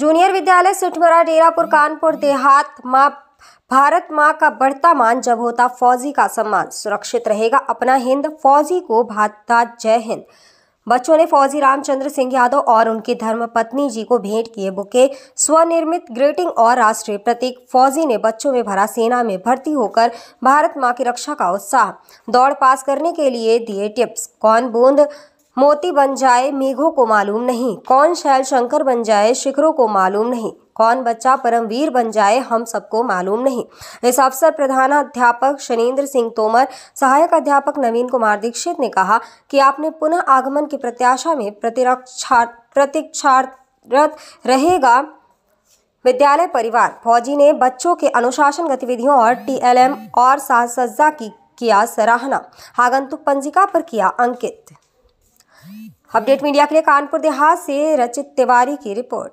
junior विद्यालय सिठमरा डेरापुर कानपुर देहात माँ भारत माँ का बढ़ता मान जब होता फौजी का सम्मान सुरक्षित रहेगा अपना हिंद फौजी को भाता जय हिंद बच्चों ने फौजी रामचंद्र सिंह यादव और उनकी धर्म पत्नी जी को भेंट किए बुके स्वनिर्मित ग्रेटिंग और राष्ट्रीय प्रतीक फौजी ने बच्चों में भरा सेना में भर्ती होकर भारत माँ की रक्षा का उत्साह दौड़ पास करने के लिए दिए टिप्स कौन बूंद मोती बन जाए मेघों को मालूम नहीं कौन शैल शंकर बन जाए शिखरों को मालूम नहीं कौन बच्चा परमवीर बन जाए हम सबको मालूम नहीं इस अवसर प्रधानाध्यापक शनीन्द्र सिंह तोमर सहायक अध्यापक नवीन कुमार दीक्षित ने कहा कि आपने पुनः आगमन की प्रत्याशा में प्रतिरक्षा प्रतीक्षारत रहेगा विद्यालय परिवार फौजी ने बच्चों के अनुशासन गतिविधियों और टीएलएम और साज सज्जा की किया सराहना आगंतुक पंजिका पर किया अंकित अपडेट मीडिया के लिए कानपुर देहात से रचित तिवारी की रिपोर्ट